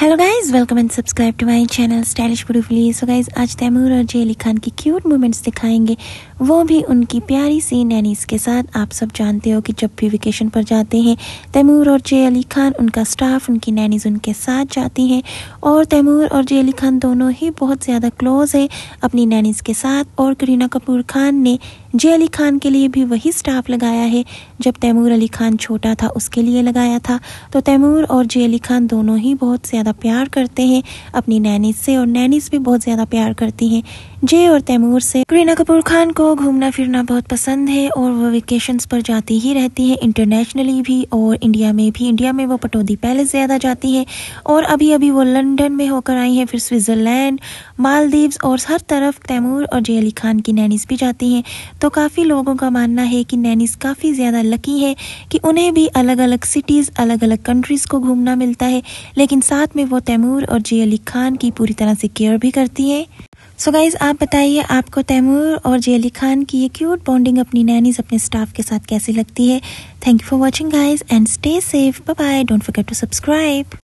hello guys welcome and subscribe to my channel stylish प्रूफली so guys आज तैमूर और जे अली खान की क्यूट मोमेंट्स दिखाएंगे वो भी उनकी प्यारी सी नैनीज के साथ आप सब जानते हो कि जब भी वेकेशन पर जाते हैं तैमूर और जे अली खान उनका स्टाफ उनकी नैनीज उनके साथ जाती हैं और तैमूर और जे अली खान दोनों ही बहुत ज़्यादा क्लोज है अपनी नैनीज के साथ और करीना कपूर खान ने जे अली खान के लिए भी वही स्टाफ लगाया है जब तैमूर अली खान छोटा था उसके लिए लगाया था तो तैमूर और जे अली खान दोनों ही बहुत ज़्यादा प्यार करते हैं अपनी नैनीस से और नैनीस भी बहुत ज़्यादा प्यार करती हैं जे और तैमूर से करीना कपूर खान को घूमना फिरना बहुत पसंद है और वो वेकेशंस पर जाती ही रहती है इंटरनेशनली भी और इंडिया में भी इंडिया में वो पटौदी पैलेस ज़्यादा जाती हैं और अभी अभी वो लंदन में होकर आई हैं फिर स्विट्ज़रलैंड मालदीव्स और हर तरफ तैमूर और जे अली खान की नैनीस भी जाती हैं तो काफ़ी लोगों का मानना है कि नैनीस काफ़ी ज़्यादा लकी है कि उन्हें भी अलग अलग सिटीज़ अलग अलग कंट्रीज़ को घूमना मिलता है लेकिन साथ में वो तैमूर और जे अली खान की पूरी तरह से केयर भी करती हैं सो so गाइज आप बताइए आपको तैमूर और जे अली खान की ये क्यूट बॉन्डिंग अपनी नैनीज अपने स्टाफ के साथ कैसी लगती है thank you for watching guys and stay safe bye don't forget to subscribe